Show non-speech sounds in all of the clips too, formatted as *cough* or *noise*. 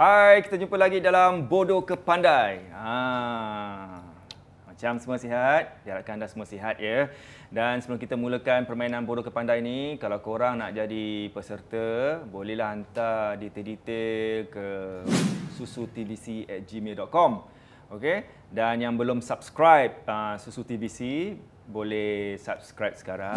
Hai, kita jumpa lagi dalam Bodoh ke Pandai. Ha. Macam semua sihat, diharapkan anda semua sihat ya. Dan sebelum kita mulakan permainan Bodoh ke Pandai ni, kalau korang nak jadi peserta, bolehlah hantar detail-detail ke susutbc@gmail.com. okay? Dan yang belum subscribe uh, Susu TBC, boleh subscribe sekarang.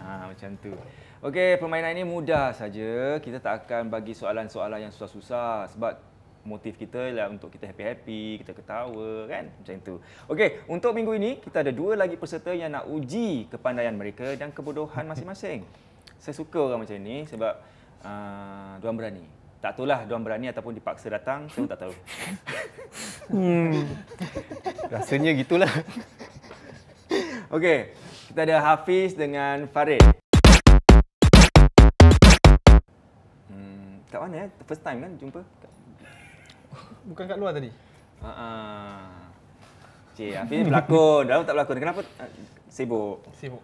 Ha, macam tu. Okey, permainan ini mudah saja. Kita tak akan bagi soalan-soalan yang susah-susah sebab motif kita ialah untuk kita happy-happy, kita ketawa kan? Macam itu. Okey, untuk minggu ini kita ada dua lagi peserta yang nak uji kepandaian mereka dan kebodohan *laughs* masing-masing. Saya suka orang macam ini sebab a uh, duan berani. Tak tahu lah dua berani ataupun dipaksa datang, saya tak tahu. *laughs* hmm. Rasanya gitulah. Okey, kita ada Hafiz dengan Farid. Kat mana eh? First time kan jumpa? Bukan kat luar tadi? Haa. Uh, uh. Ah. Cik, Afif berlakon. Dah tak berlakon. Kenapa? Uh, sibuk. Sibuk.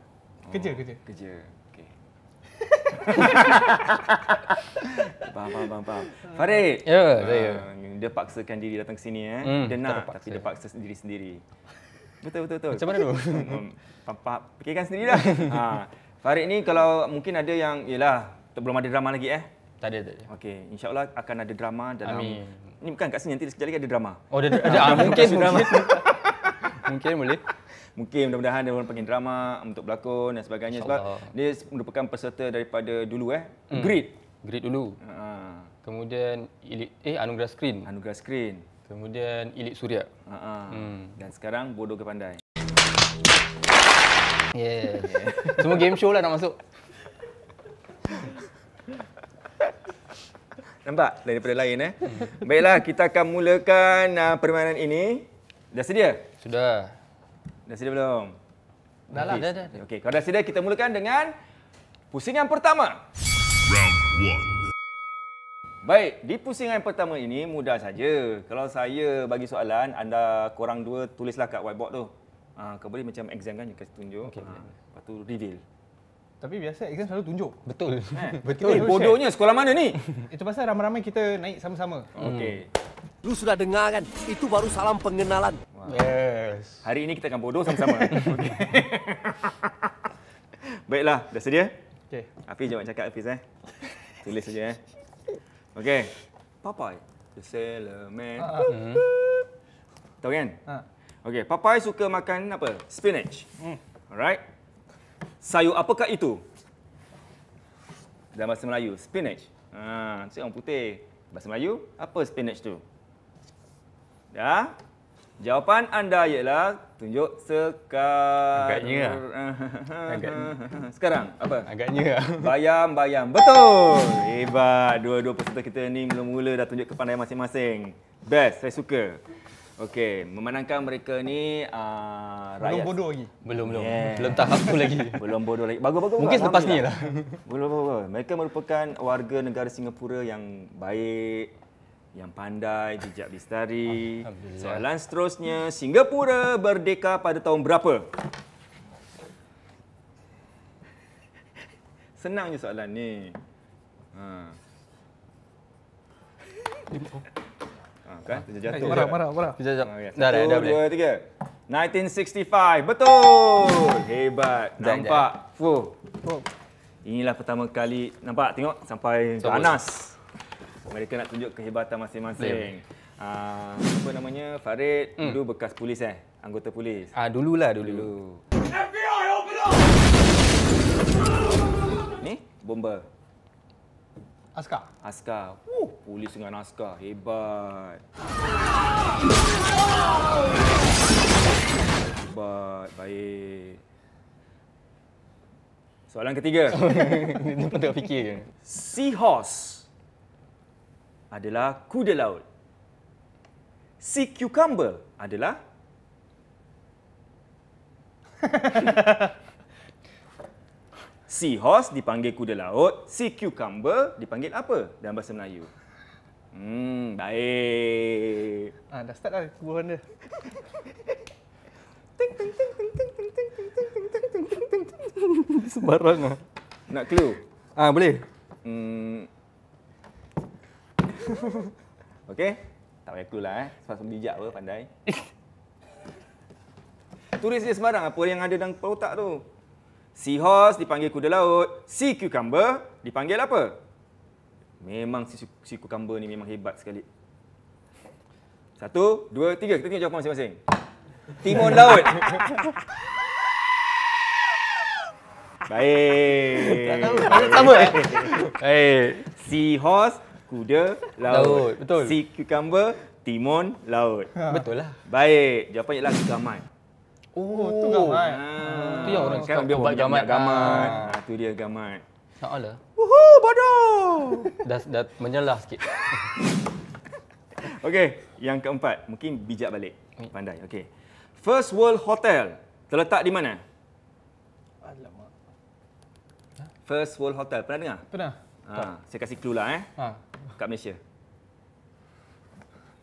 Kerja, oh. kerja. Kerja. Okey. *laughs* faham, faham, faham. faham. Farid. Ya, yeah, saya. Uh, dia paksakan diri datang ke sini. Eh. Mm, dia nak, terpaksa. tapi dia paksa diri sendiri. Betul, betul, betul. Macam mana tu? Papa, hmm, hmm, hmm. fikirkan sendiri dah. ha. *laughs* Farid ni kalau mungkin ada yang, yelah, belum ada drama lagi eh. Tak ada, tak ada. Okey, insyaAllah akan ada drama dalam... Amin. Ini bukan kat sini, nanti sekali lagi ada drama. Oh, ada, ada. ah, mungkin, drama. mungkin. *laughs* mungkin boleh. Mungkin mudah-mudahan dia orang panggil drama untuk berlakon dan sebagainya. Sebab dia merupakan peserta daripada dulu eh. Hmm. Grid. Grid dulu. Ha. Kemudian eh Anugerah Screen. Anugerah Screen. Kemudian Elite Suria. Ha -ha. Hmm. Dan sekarang Bodoh ke Pandai. Yeah. *laughs* yeah. Semua game show lah nak masuk. Nampak? Daripada lain eh. Baiklah, kita akan mulakan uh, permainan ini. Dah sedia? Sudah. Dah sedia belum? Dah lah, Okey, kalau dah sedia, kita mulakan dengan pusingan pertama. Round 1. Baik, di pusingan pertama ini mudah saja. Kalau saya bagi soalan, anda korang dua tulislah kat whiteboard tu. Ah, ha, kau boleh macam exam kan, kasi tunjuk. Okay, ha. Ah, lepas tu reveal tapi biasa exam selalu tunjuk. Betul. Ha. *laughs* Betul. Kita bodohnya sekolah mana ni? Itu pasal ramai-ramai kita naik sama-sama. Hmm. Okey. Lu sudah dengar kan? Itu baru salam pengenalan. Wow. Yes. Hari ini kita akan bodoh sama-sama. *laughs* Okey. *laughs* Baiklah, dah sedia? Okey. Api jangan cakap api eh. Tulis saja eh. Okey. Papai. The sailor man. Uh-huh. Tahu kan? Uh. Okey, Papai suka makan apa? Spinach. Hmm. Alright sayur apakah itu? Dalam bahasa Melayu, spinach. Ha, saya orang putih. Bahasa Melayu, apa spinach tu? Dah? Ya? Jawapan anda ialah tunjuk sekarang. Agaknya. Lah. *laughs* Sekarang apa? Agaknya. Lah. *laughs* Bayam-bayam. Betul. Hebat. Dua-dua peserta kita ni mula-mula dah tunjuk kepandaian masing-masing. Best. Saya suka. Okey, memenangkan mereka ni uh, Belum bodoh lagi. Belum belum. Yeah. Belum tahap tu lagi. *laughs* belum bodoh lagi. Bagus bagus. Mungkin lepas ni lah. *laughs* Belum belum. bodoh. Mereka merupakan warga negara Singapura yang baik yang pandai, bijak bistari. Soalan seterusnya, Singapura berdeka pada tahun berapa? *laughs* Senangnya soalan ni. Ha kan? Eh, marah, marah, marah. Terjatuh. Dah, dah, 1965. Betul. Hebat. Nampak. Fu. Inilah pertama kali nampak tengok sampai so, Anas. Mereka nak tunjuk kehebatan masing-masing. Uh, apa namanya Farid hmm. dulu bekas polis eh anggota polis. Ah uh, dululah dulu. dulu. FBI open up. Ni bomba. Askar. Askar. Woo, uh, polis dengan askar hebat. Hebat, baik. Soalan ketiga. Ini pun tengah fikir. Seahorse adalah kuda laut. Sea cucumber adalah *laughs* Sea horse dipanggil kuda laut, sea cucumber dipanggil apa dalam bahasa Melayu? Hmm, baik. Ah, dah start dah kuburan dia. Ting ting Nak clue? Ah, boleh. Hmm. *laughs* Okey. Tak payah clue lah eh. Sebab sembijak bijak apa pandai. *laughs* Turis dia sembarang apa yang ada dalam otak tu. Seahorse dipanggil kuda laut. Sea cucumber dipanggil apa? Memang si, si cucumber ni memang hebat sekali. Satu, dua, tiga. Kita tengok jawapan masing-masing. Timun laut. *laughs* Baik. Tak tahu. Baik. Eh? Baik. Seahorse, kuda, laut. Sea cucumber, timun, laut. Ha. Betul lah. Baik. Jawapan yang lagi cucumber. Oh, oh tu gamat. Ah. Tu yang orang cakap kan, dia buat gamat. Gamat. Ah. Tu dia gamat. Tak ada. Wuhu, bodoh. *laughs* dah dah menyelah sikit. *laughs* Okey, yang keempat, mungkin bijak balik. Pandai. Okey. First World Hotel terletak di mana? Alamak. First World Hotel, pernah dengar? Pernah. Ha, saya kasih clue lah eh. Ha. Kat Malaysia.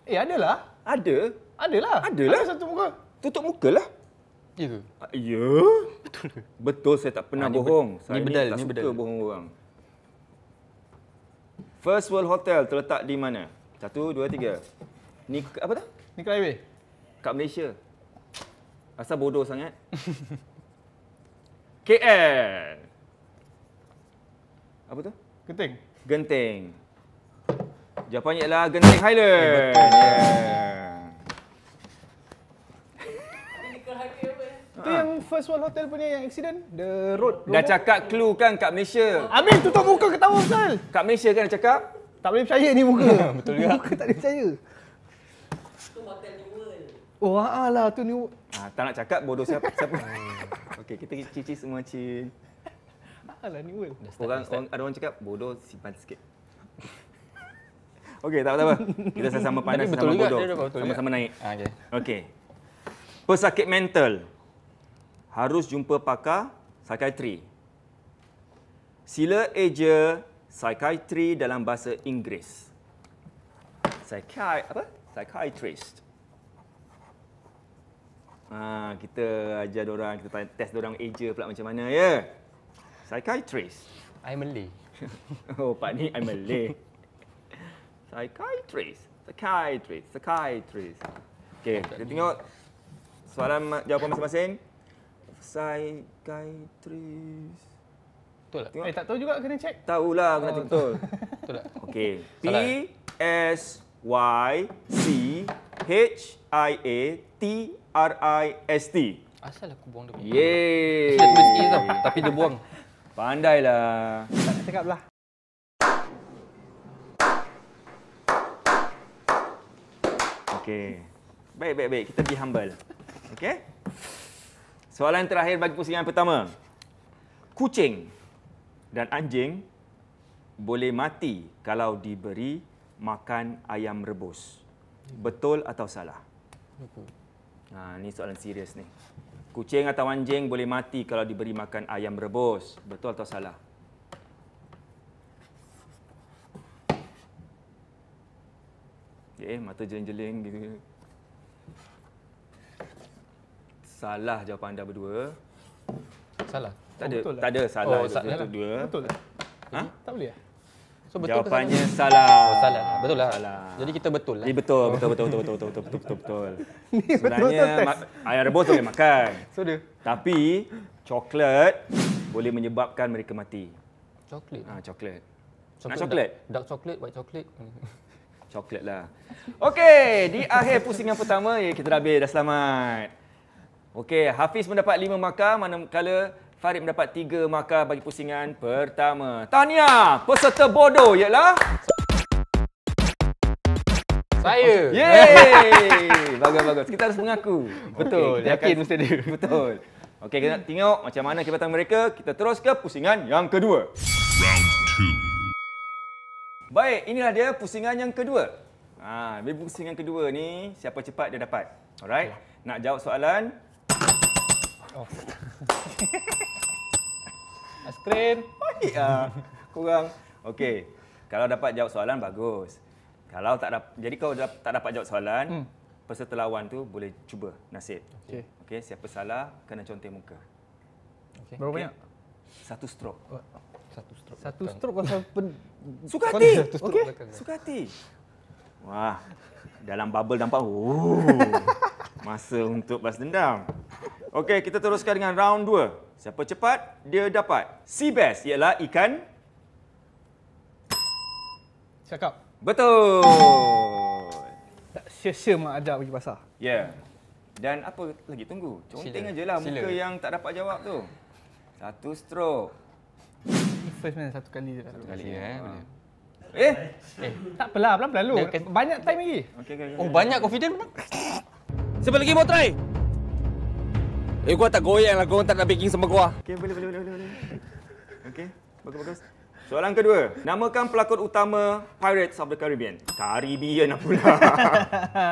Eh, lah. Ada. ada lah. Ada satu muka. Tutup muka lah. Ya ke? Ah, ya. Betul. Betul saya tak pernah ha, bohong. Ni, saya ni bedal, tak ni suka bedal. bohong orang. First World Hotel terletak di mana? Satu, dua, tiga. Ni apa tu? Ni Kelai Weh. Kat Malaysia. Asal bodoh sangat. *laughs* KL. Apa tu? Genting. Genting. Jawapannya ialah Genting Highland. Eh, yeah. Itu ha. yang first one hotel punya yang accident The road, road Dah cakap clue kan kat Malaysia Amin tutup muka ketawa kan? Kat Malaysia kan dah cakap Tak boleh percaya ni muka *laughs* Betul juga Muka tak boleh percaya Tu hotel new Oh ah, ah, lah tu new world Tak nak cakap bodoh siapa, siapa. *laughs* Okay kita cici semua cin Alah new world start, orang, start. orang, ada orang cakap bodoh simpan sikit *laughs* Okey, tak apa-apa. Kita sama-sama panas, sama-sama bodoh. Sama-sama naik. Okey. Okay. Pesakit mental harus jumpa pakar psikiatri. Sila eja psikiatri dalam bahasa Inggeris. Psikiatri apa? Psychiatrist. Ah, kita ajar dia orang, kita tanya test dia orang eja pula macam mana ya. Psychiatrist. I'm Malay. *laughs* oh, pak ni I'm Malay. Psychiatrist. Psychiatrist. Psychiatrist. Okey, kita tengok soalan jawapan masing-masing psychiatrist. Betul tak? Eh tak tahu juga kena check. Tahu lah kena tengok betul. *laughs* Betul tak? Okey. Kan? P S Y C H I A T R I S T. Asal aku buang dia. Yeay. Saya tulis A tapi dia buang. Pandailah. Tak cakap lah. Okey. Baik, baik, baik. Kita be humble. Okey? Soalan terakhir bagi pusingan pertama. Kucing dan anjing boleh mati kalau diberi makan ayam rebus. Betul atau salah? Betul. Ha, ini soalan serius ni. Kucing atau anjing boleh mati kalau diberi makan ayam rebus. Betul atau salah? Okay, eh, mata jeling-jeling gitu salah jawapan anda berdua. Salah? Tak ada, oh, betul lah. tak ada oh, salah oh, jawapan anda berdua. Betul lah. Ha? Tak boleh lah. So, betul Jawapannya salah. salah. Oh, salah. Ha, betul lah. Salah. Jadi kita betul lah. Ya, betul, betul, betul, betul, betul, betul, betul, betul, betul, betul. *laughs* Sebenarnya, ayam rebus boleh makan. So dia. Tapi, coklat boleh menyebabkan mereka mati. Coklat? Ha, coklat. coklat. Nak coklat? Dark, dark coklat, white coklat. Coklat lah. Okey, di akhir pusing yang pertama, ya, kita dah habis. Dah selamat. Okey, Hafiz mendapat 5 markah manakala Farid mendapat 3 markah bagi pusingan pertama. Tania, peserta bodoh ialah saya. Yeay! bagus bagus. Kita harus mengaku. Betul. Okay, yakin mesti dia. Betul. Okey, kita nak tengok macam mana kehebatan mereka. Kita terus ke pusingan yang kedua. Baik, inilah dia pusingan yang kedua. Ha, bagi pusingan kedua ni siapa cepat dia dapat. Alright. Nak jawab soalan, Oh. Askrin. *laughs* Baik ah. Kurang. Okey. Kalau dapat jawab soalan bagus. Kalau tak dapat jadi kau dap- tak dapat jawab soalan, hmm. peserta lawan tu boleh cuba nasib. Okey. Okey, siapa salah kena conteng muka. Okey. Berapa okay. banyak? Satu stroke. Oh. Satu stroke. Satu stroke kau pen... *laughs* suka hati. Okey. Suka hati. Wah. Dalam bubble nampak. Ooh. Uh. *laughs* Masa untuk balas dendam. Okey, kita teruskan dengan round 2. Siapa cepat, dia dapat. Sea bass ialah ikan... Cakap. Betul. Tak sia-sia mak ajak pergi pasar. Ya. Yeah. Dan apa lagi tunggu? Conteng aje lah muka yang tak dapat jawab tu. Satu stroke. First man, satu kali je. Satu, satu kali, kali eh, ah. ya. Eh? Eh? Tak apalah, pelan-pelan lu. Banyak time lagi. Okay, okay, okay. Oh, banyak confident pun Sebelum lagi mau try. Eh, gua tak goyang lah. Korang tak nak baking sama gua. Okey, boleh, boleh, boleh. boleh. Okey, bagus-bagus. Soalan kedua. Namakan pelakon utama Pirates of the Caribbean. Caribbean pula.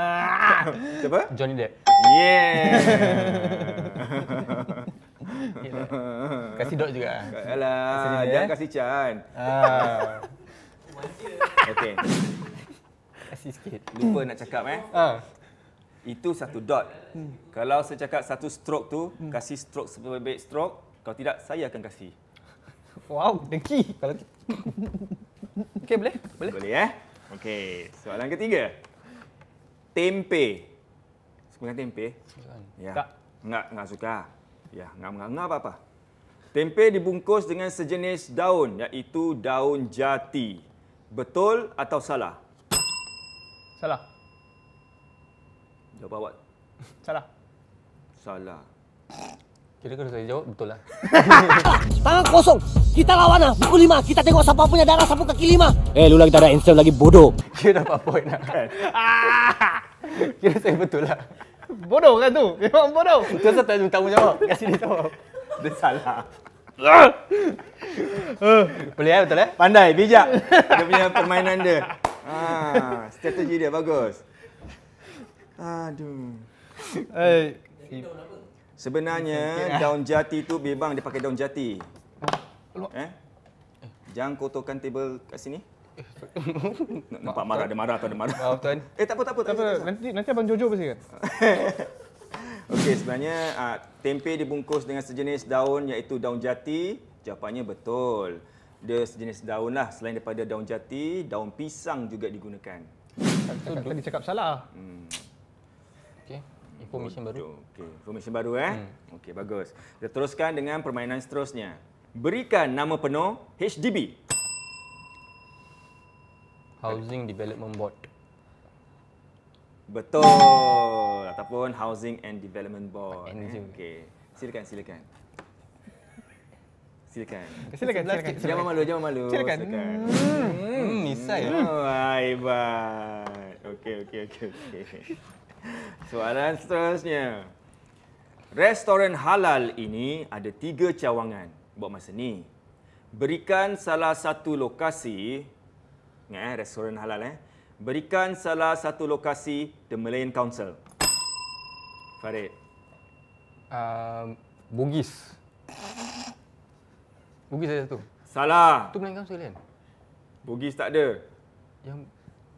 *laughs* Siapa? Johnny Depp. Yeah. kasih dot juga. Alah, jangan dia, eh. kasih Chan. Ah. Okey. Kasih sikit. Lupa nak cakap eh. Ah. Itu satu dot. Hmm. Kalau saya cakap satu stroke tu, hmm. kasih stroke sebagai baik stroke, kalau tidak saya akan kasih. Wow, dengki. Kalau *laughs* Okey, boleh? Boleh. Boleh eh? Okey, soalan ketiga. Tempe. Sebenarnya tempe. Sebenarnya. Ya. Tak. Enggak, enggak suka. Ya, enggak enggak apa-apa. Tempe dibungkus dengan sejenis daun iaitu daun jati. Betul atau salah? Salah. Jawab awak. Salah. Salah. Kira kira saya jawab betul lah. *laughs* Tangan kosong. Kita lawan lah. Pukul lima. Kita tengok siapa punya darah sampai kaki lima. Eh, lu lagi tak ada insel lagi bodoh. *laughs* Kira dapat poin lah kan? Ah! kira saya betul lah. Bodoh kan tu? *laughs* Memang bodoh. Betul saya tak ada tanggungjawab. Kasih dia tahu. Dia salah. Boleh eh, betul eh? Pandai, bijak. Dia punya permainan dia. Ah, strategi dia bagus. Aduh. Hey. Eh, Jadi daun apa? Sebenarnya eh. daun jati tu bebang dia pakai daun jati. Eh? Jangan kotorkan table kat sini. Eh, *laughs* nampak marah dia marah atau dia marah. Maaf tuan. Eh tak apa tak apa. Tak apa. Nanti nanti abang Jojo bersihkan. *laughs* Okey sebenarnya ah, tempe dibungkus dengan sejenis daun iaitu daun jati. Jawapannya betul. Dia sejenis daun lah. Selain daripada daun jati, daun pisang juga digunakan. Tadi cakap salah. Hmm. Information baru. Okey, information baru eh. Hmm. Okey, bagus. Kita teruskan dengan permainan seterusnya. Berikan nama penuh HDB. Housing Development Board. Betul. Ataupun Housing and Development Board. Eh? Okey. Silakan, silakan. Silakan. Silakan, silakan. Jangan malu, jangan malu. Silakan. Hmm, hmm. hmm. hmm. Okey, okey, okey, okey. Soalan seterusnya. Restoran halal ini ada tiga cawangan buat masa ni. Berikan salah satu lokasi, eh, restoran halal eh. Berikan salah satu lokasi The Malayan Council. Farid. Um, Bugis. Bugis saja satu. Salah. Itu Malayan Council kan? Bugis tak ada. Yang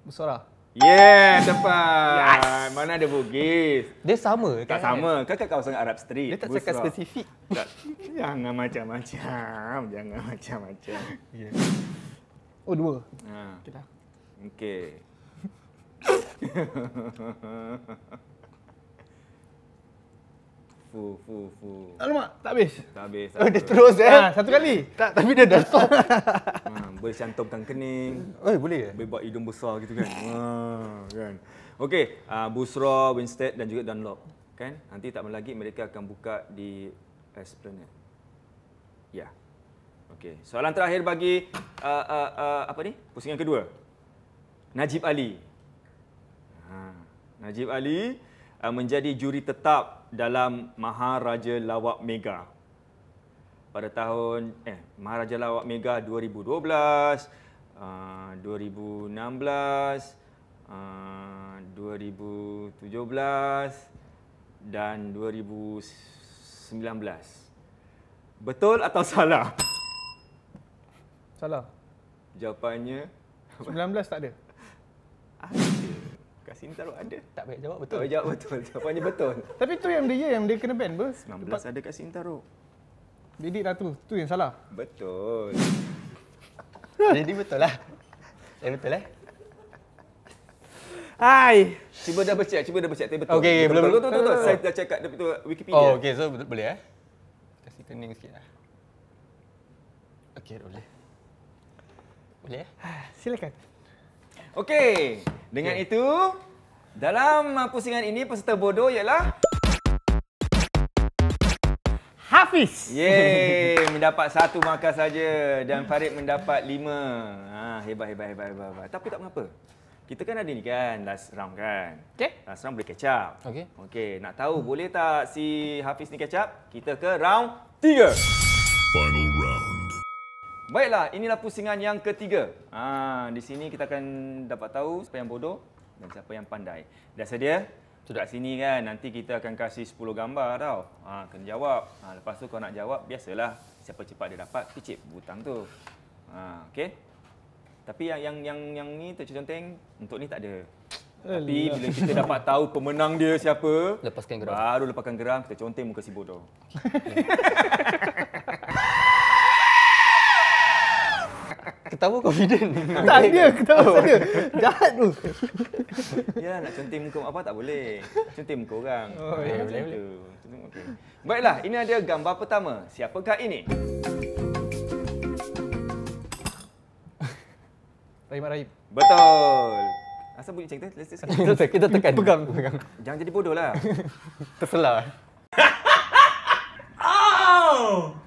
besar lah. Yeah, tepat. Yes. Mana ada Bugis? Dia sama kan? Tak sama. Kau Kakak kawasan Arab Street. Dia tak Busra. cakap spesifik. Tak. Jangan macam-macam. Jangan macam-macam. Yeah. Oh, dua. Ha. Okay. Okay. *laughs* fu fu fu. Alamak, tak habis. Tak habis. Tak oh, dia terus eh. Ha, satu kali. Tak tapi dia dah stop. ha, *laughs* ah, boleh cantumkan kening. Oh boleh ke? Boleh buat hidung besar gitu kan. ha, *laughs* kan. Okey, uh, Busra, Winstead dan juga Dunlop. Kan? Nanti tak lama lagi mereka akan buka di Esplanade. Ya. Yeah. Okey, soalan terakhir bagi uh, uh, uh, apa ni? Pusingan kedua. Najib Ali. Ha, Najib Ali. Uh, menjadi juri tetap dalam Maharaja Lawak Mega. Pada tahun eh Maharaja Lawak Mega 2012, 2016, 2017, dan 2019. Betul atau salah? Salah. Jawapannya 19 tak ada. Ah. Kasim taruh ada. Tak payah jawab betul. Tak payah jawab betul. Jawapannya betul. *laughs* Tapi tu yang dia yang dia kena ban apa? 19 Depan. ada Kasim taruh. Didik dah tu. Tu yang salah. Betul. *laughs* Jadi betul lah. Eh betul eh. Hai. Cuba dah check, cuba dah check. betul. Okey, belum. Tu tu tu. Saya dah check dekat Wikipedia. Oh, okey. So betul, boleh eh. Kasih kening sikitlah. Okey, boleh. Boleh? Eh? Silakan. Okey, dengan okay. itu dalam pusingan ini peserta bodoh ialah Hafiz. Yeay, *laughs* mendapat satu markah saja dan Farid mendapat lima. Ah, hebat, hebat, hebat, hebat, hebat. Tapi tak mengapa. Kita kan ada ni kan, last round kan. Okay. Last round boleh catch up. Okay. Okay, nak tahu boleh tak si Hafiz ni catch up? Kita ke round tiga. Final round. Baiklah, inilah pusingan yang ketiga. Ha, di sini kita akan dapat tahu siapa yang bodoh dan siapa yang pandai. Dah sedia? Sudah sini kan, nanti kita akan kasih 10 gambar tau. Ha, kena jawab. Ha, lepas tu kau nak jawab, biasalah. Siapa cepat dia dapat, kecil butang tu. Ha, okay? Tapi yang yang yang yang ni tercenteng, untuk ni tak ada. Tapi bila kita dapat tahu pemenang dia siapa, lepaskan geram. Baru lepaskan geram, kita conteng muka si bodoh. *laughs* ketawa confident. *laughs* tak okay. dia ketawa oh. dia. Jahat tu. *laughs* ya nak centim muka apa tak boleh. Centim muka orang. Oh, ya, eh, boleh boleh. Okay. Baiklah, ini ada gambar pertama. Siapakah ini? Rahim Rahim. Betul. Asal bunyi cerita? Let's just kita, te- kita tekan. Pegang. Pegang. Jangan jadi bodoh lah. *laughs* Terselah. oh!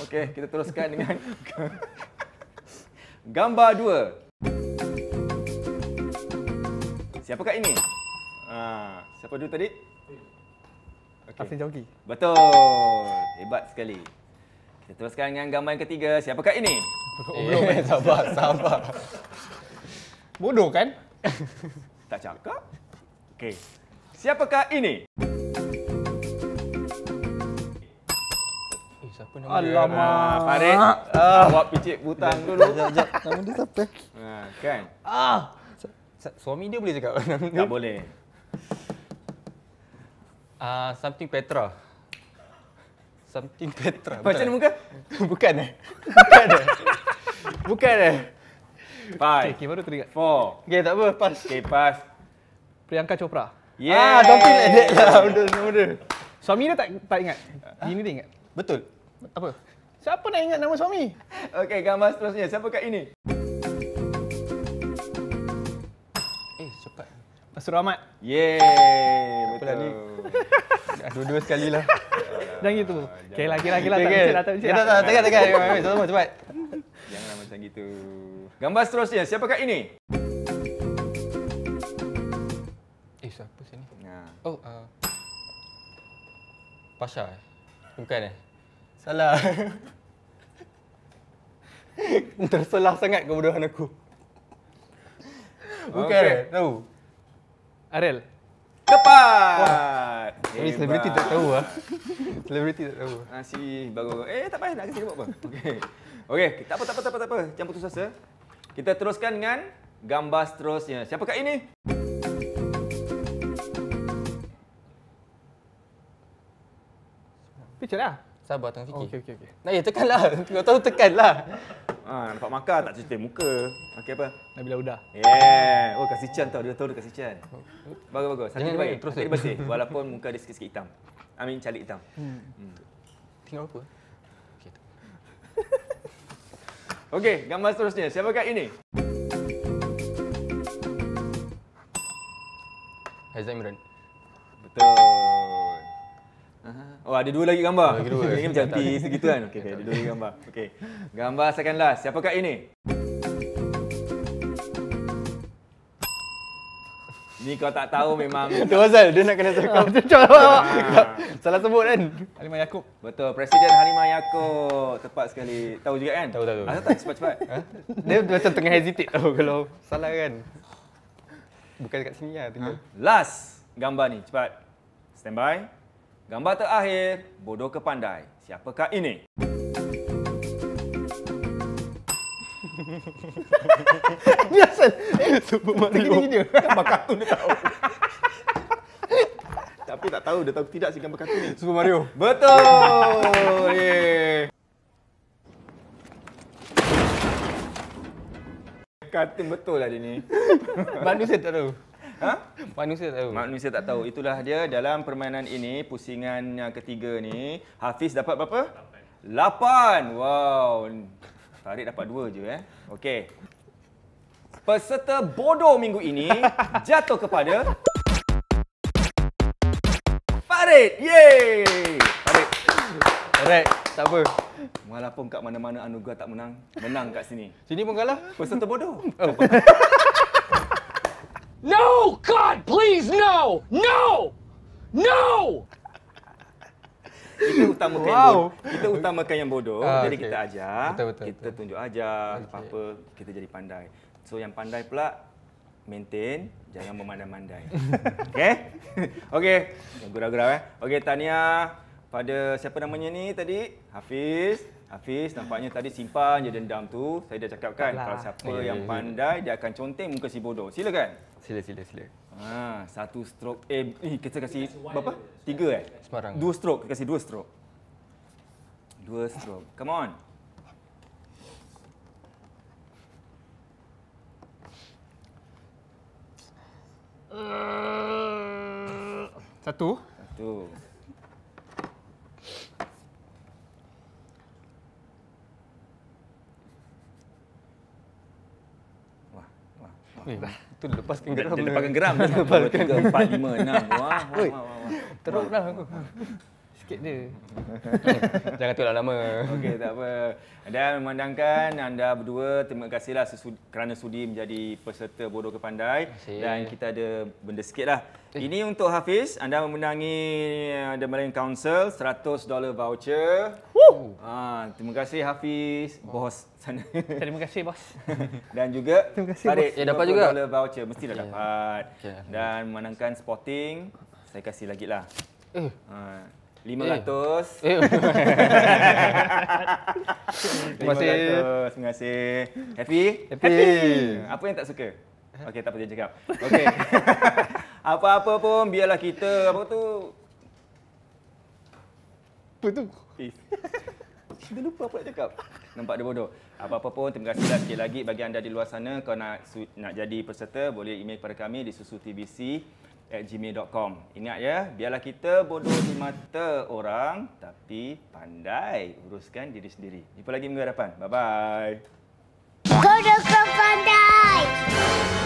Okey, kita teruskan dengan *laughs* gambar dua. Siapa Siapakah ini? Ha, siapa dulu tadi? Okey. Afin Jauki. Betul. Hebat sekali. Kita teruskan dengan gambar yang ketiga. Siapakah ini? *laughs* Oh, eh. Belum, eh. sabar, sabar. Bodoh kan? tak cakap. Okey. Siapakah ini? siapa nama Alamak. dia? Alamak. Ah, Farid, ah. awak picit butang dulu. Sekejap, sekejap. Nama dia siapa? Ah, kan? Ah. Suami dia boleh cakap Tak boleh. Ah, uh, something Petra. Something Petra. Macam mana muka? Bukan *laughs* eh? Bukan eh? Bukan eh? Five. Okay, baru teringat. Four. Okay, tak apa. pas. Okay, pas. Priyanka Chopra. Yeah. Ah, don't feel like that lah. Benda, benda. Suami dia tak tak ingat. Ini dia ingat. Betul. Apa? Siapa nak ingat nama suami? Okey, gambar seterusnya. Siapa kat ini? Eh, cepat. Pasir Ahmad. Yeay, lah betul. ni? *laughs* Dua-dua sekali lah. Jangan gitu. Ah, okey lah, kira-kira lah. lah. Tak mesti lah, tak mesti lah. Tak, tak, tak. sama cepat. Janganlah macam gitu. Gambar seterusnya, siapa kat ini? Eh, siapa sini? Oh, uh, Pasha eh? Bukan eh? Salah. *laughs* tersalah sangat kebodohan aku. Bukan okay. Eh? tahu. Ariel. Tepat. Wah. Eh, selebriti tak tahu ah. Selebriti tak tahu. Ah si bagus. Eh, tak payah nak kasi buat apa. Okey. Okey, tak apa tak apa tak apa tak apa. Jangan putus asa. Kita teruskan dengan gambar seterusnya. Siapa kat ini? Picture lah. Sabar tengah fikir. Okey okey okey. Nak ya tekanlah. Kau tahu tekanlah. Ha nampak makan tak cuci muka. okay apa? Nabila Uda. Yeah. Oh kasih Chan tau. Dia tahu dia kasih Chan. Bagus bagus. Satu lagi baik. Terus lagi walaupun muka dia sikit-sikit hitam. I mean calik hitam. Hmm. Hmm. Tinggal apa? *laughs* Okey. gambar seterusnya. Siapa kat ini? Haizah Betul. Oh ada dua lagi gambar. Oh, dua. ini macam *laughs* T segitu kan. Okey, okay, ada dua lagi gambar. Okey. Gambar second last. Siapa Siapakah ini? Ni kau tak tahu memang. *laughs* Tu Azal, dia nak kena *laughs* cakap. Ah. Salah sebut kan? Halimah Yaakob. Betul, Presiden Halimah Yaakob. Tepat sekali. Tahu juga kan? Tahu, tahu. Asal ah, tak cepat-cepat? dia macam tengah hesitate tau kalau salah kan? Bukan dekat sini lah. Tinggal. Last gambar ni. Cepat. Standby. by. Gambar terakhir, bodoh ke pandai? Siapakah ini? *laughs* Biasa. asal. Super Mario. Gini dia. Gambar dia tahu. *laughs* Tapi tak tahu. Dia tahu tidak si gambar kartun ni. Super Mario. *laughs* Betul. yeah. Kartun betul lah dia ni. Bandu saya tak tahu. Ha? Manusia tak tahu. Manusia tak tahu. Itulah dia dalam permainan ini, pusingan yang ketiga ni. Hafiz dapat berapa? Lapan. Wow. Tarik dapat dua je eh. Okey. Peserta bodoh minggu ini *laughs* jatuh kepada Farid. Yay. Farid. Farid, tak apa. Walaupun kat mana-mana Anugerah tak menang, menang kat sini. Sini pun kalah. Peserta bodoh. *laughs* Oh. *laughs* Oh, God, please, no! No! No! kita utama wow. yang bodoh. Kita utamakan yang bodoh. Ah, jadi okay. kita ajar. Betul, betul, kita betul. tunjuk ajar. Okay. Apa, apa kita jadi pandai. So yang pandai pula, maintain. Jangan memandai-mandai. okay? *laughs* okay. *laughs* Gurau-gurau eh. Okay, Tania. Pada siapa namanya ni tadi? Hafiz. Hafiz nampaknya tadi simpan je dendam tu. Saya dah cakapkan. kalau siapa yeah, yang yeah, pandai yeah. dia akan conteng muka si bodoh. Silakan. Sila, sila, sila. Ha, satu stroke. Eh, eh kita kasih berapa? Tiga eh? Sembarang. Dua stroke. Kasih dua stroke. Dua stroke. Come on. Uh, satu. Satu. Itu lepas lepaskan geram. Dia lepaskan geram. 2, 3, 4, 5, 6. Wah, wah, wah. wah. Sikit je. *laughs* Jangan tolak lama. Okey, tak apa. Dan memandangkan anda berdua, terima kasihlah sesudi, kerana sudi menjadi peserta Bodoh Kepandai. Dan kita ada benda sikitlah. Eh. Ini untuk Hafiz. Anda memenangi eh, The Malayan Council, $100 voucher. Woo! Ah, terima kasih Hafiz, oh. bos. Sana. Terima kasih bos. *laughs* Dan juga Farid, ya, dapat juga. $100 voucher. Mestilah okay. Ya. dapat. Okay. Dan memenangkan Sporting, saya kasih lagi lah. Eh. Ha. Lima ratus, eh. *laughs* Terima kasih. Terima kasih. Happy? Happy. Happy. Apa yang tak suka? Okey, tak apa dia cakap. Okey. *laughs* Apa-apa pun biarlah kita apa tu? Apa tu? *laughs* Kita lupa apa nak cakap. Nampak dia bodoh. Apa-apa pun terima kasihlah sekali lagi bagi anda di luar sana kalau nak nak jadi peserta boleh email kepada kami di susu susutbc.com at gmail.com. Ingat ya, biarlah kita bodoh di mata orang tapi pandai uruskan diri sendiri. Jumpa lagi minggu depan. Bye-bye. Bodoh ke pandai!